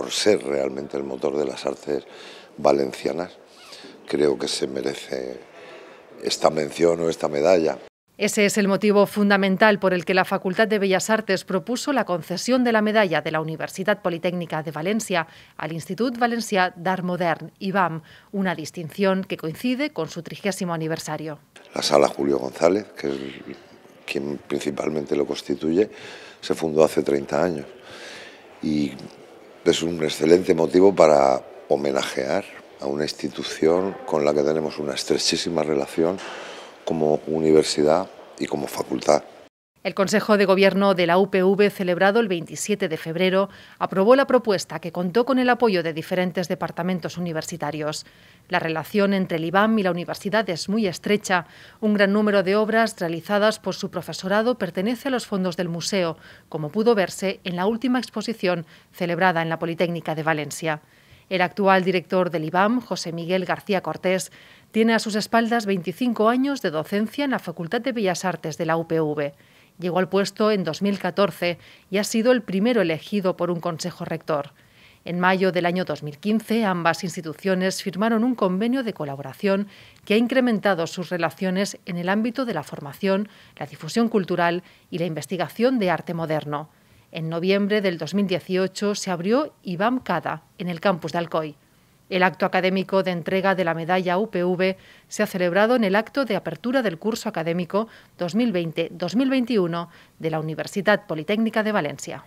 por ser realmente el motor de las artes valencianas, creo que se merece esta mención o esta medalla. Ese es el motivo fundamental por el que la Facultad de Bellas Artes propuso la concesión de la medalla de la Universidad Politécnica de Valencia al Institut Valencià d'Art Modern, IBAM, una distinción que coincide con su trigésimo aniversario. La sala Julio González, que es quien principalmente lo constituye, se fundó hace 30 años y es un excelente motivo para homenajear a una institución con la que tenemos una estrechísima relación como universidad y como facultad. El Consejo de Gobierno de la UPV, celebrado el 27 de febrero, aprobó la propuesta que contó con el apoyo de diferentes departamentos universitarios. La relación entre el IBAM y la universidad es muy estrecha. Un gran número de obras realizadas por su profesorado pertenece a los fondos del museo, como pudo verse en la última exposición celebrada en la Politécnica de Valencia. El actual director del IBAM, José Miguel García Cortés, tiene a sus espaldas 25 años de docencia en la Facultad de Bellas Artes de la UPV. Llegó al puesto en 2014 y ha sido el primero elegido por un consejo rector. En mayo del año 2015, ambas instituciones firmaron un convenio de colaboración que ha incrementado sus relaciones en el ámbito de la formación, la difusión cultural y la investigación de arte moderno. En noviembre del 2018 se abrió IBAM CADA en el campus de Alcoy. El acto académico de entrega de la medalla UPV se ha celebrado en el acto de apertura del curso académico 2020-2021 de la Universidad Politécnica de Valencia.